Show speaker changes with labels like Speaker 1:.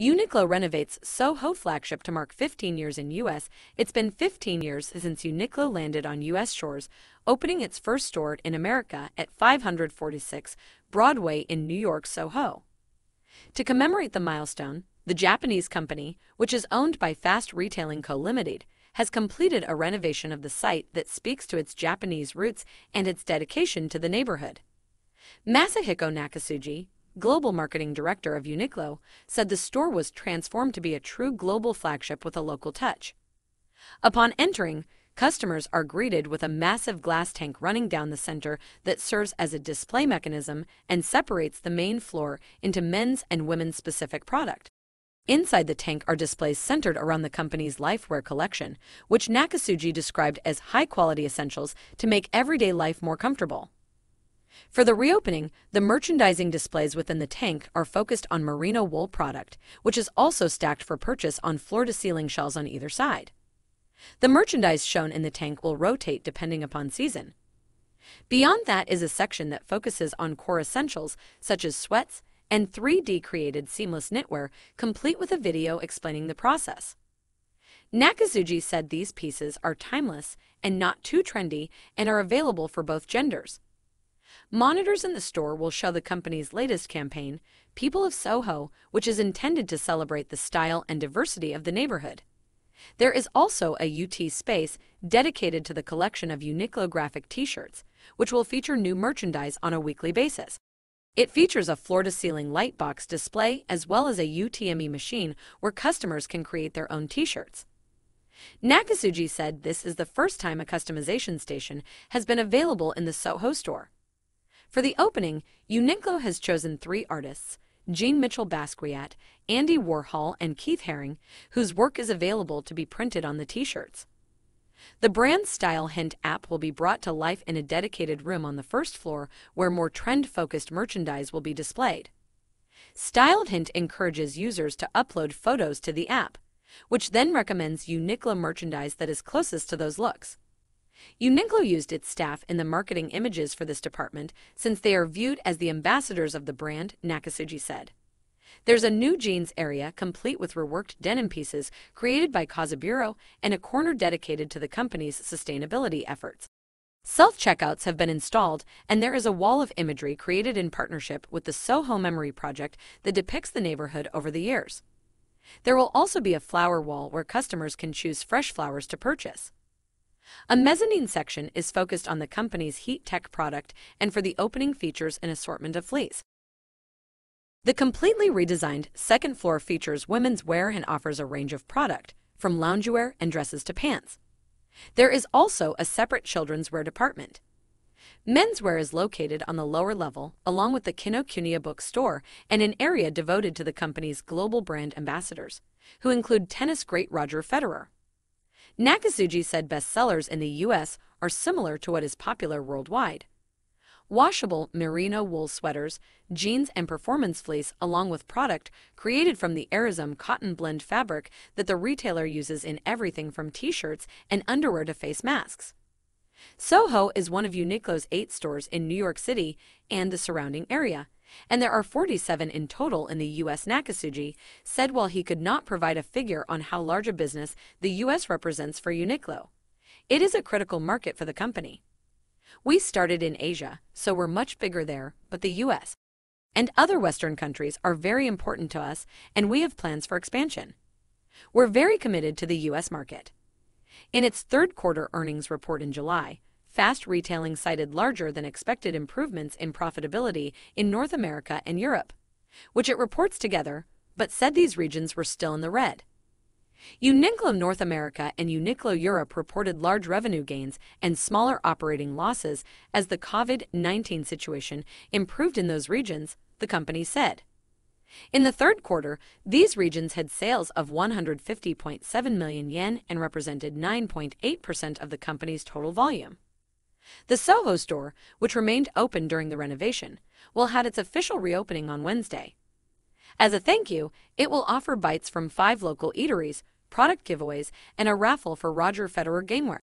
Speaker 1: Uniqlo renovates Soho flagship to mark 15 years in U.S. It's been 15 years since Uniqlo landed on U.S. shores, opening its first store in America at 546 Broadway in New York, Soho. To commemorate the milestone, the Japanese company, which is owned by Fast Retailing Co. Ltd., has completed a renovation of the site that speaks to its Japanese roots and its dedication to the neighborhood. Masahiko Nakasugi global marketing director of Uniqlo, said the store was transformed to be a true global flagship with a local touch. Upon entering, customers are greeted with a massive glass tank running down the center that serves as a display mechanism and separates the main floor into men's and women's specific product. Inside the tank are displays centered around the company's lifewear collection, which Nakasugi described as high-quality essentials to make everyday life more comfortable. For the reopening, the merchandising displays within the tank are focused on merino wool product, which is also stacked for purchase on floor-to-ceiling shelves on either side. The merchandise shown in the tank will rotate depending upon season. Beyond that is a section that focuses on core essentials such as sweats and 3D-created seamless knitwear, complete with a video explaining the process. Nakazuji said these pieces are timeless and not too trendy and are available for both genders. Monitors in the store will show the company's latest campaign, People of Soho, which is intended to celebrate the style and diversity of the neighborhood. There is also a UT space dedicated to the collection of Uniqlo graphic t-shirts, which will feature new merchandise on a weekly basis. It features a floor-to-ceiling light box display as well as a UTME machine where customers can create their own t-shirts. Nakasugi said this is the first time a customization station has been available in the Soho store. For the opening, Uniqlo has chosen three artists, Jean Mitchell Basquiat, Andy Warhol, and Keith Haring, whose work is available to be printed on the t-shirts. The brand Style Hint app will be brought to life in a dedicated room on the first floor where more trend-focused merchandise will be displayed. Style Hint encourages users to upload photos to the app, which then recommends Uniqlo merchandise that is closest to those looks. UNIQLO used its staff in the marketing images for this department since they are viewed as the ambassadors of the brand, Nakasugi said. There's a new jeans area complete with reworked denim pieces created by Kazaburo and a corner dedicated to the company's sustainability efforts. Self-checkouts have been installed, and there is a wall of imagery created in partnership with the Soho Memory Project that depicts the neighborhood over the years. There will also be a flower wall where customers can choose fresh flowers to purchase. A mezzanine section is focused on the company's heat tech product and for the opening features an assortment of fleece. The completely redesigned second floor features women's wear and offers a range of product, from loungewear and dresses to pants. There is also a separate children's wear department. Menswear is located on the lower level, along with the Kinokuniya bookstore and an area devoted to the company's global brand ambassadors, who include tennis great Roger Federer. Nakasugi said bestsellers in the U.S. are similar to what is popular worldwide. Washable merino wool sweaters, jeans and performance fleece along with product created from the Arizum cotton blend fabric that the retailer uses in everything from t-shirts and underwear to face masks. Soho is one of Uniqlo's eight stores in New York City and the surrounding area, and there are 47 in total in the U.S. Nakasugi said while he could not provide a figure on how large a business the U.S. represents for Uniqlo. It is a critical market for the company. We started in Asia, so we're much bigger there, but the U.S. and other Western countries are very important to us, and we have plans for expansion. We're very committed to the U.S. market. In its third quarter earnings report in July, fast retailing cited larger than expected improvements in profitability in North America and Europe, which it reports together, but said these regions were still in the red. Uniqlo North America and Uniqlo Europe reported large revenue gains and smaller operating losses as the COVID-19 situation improved in those regions, the company said. In the third quarter, these regions had sales of 150.7 million yen and represented 9.8% of the company's total volume. The Soho store, which remained open during the renovation, will have its official reopening on Wednesday. As a thank you, it will offer bites from five local eateries, product giveaways, and a raffle for Roger Federer gameware.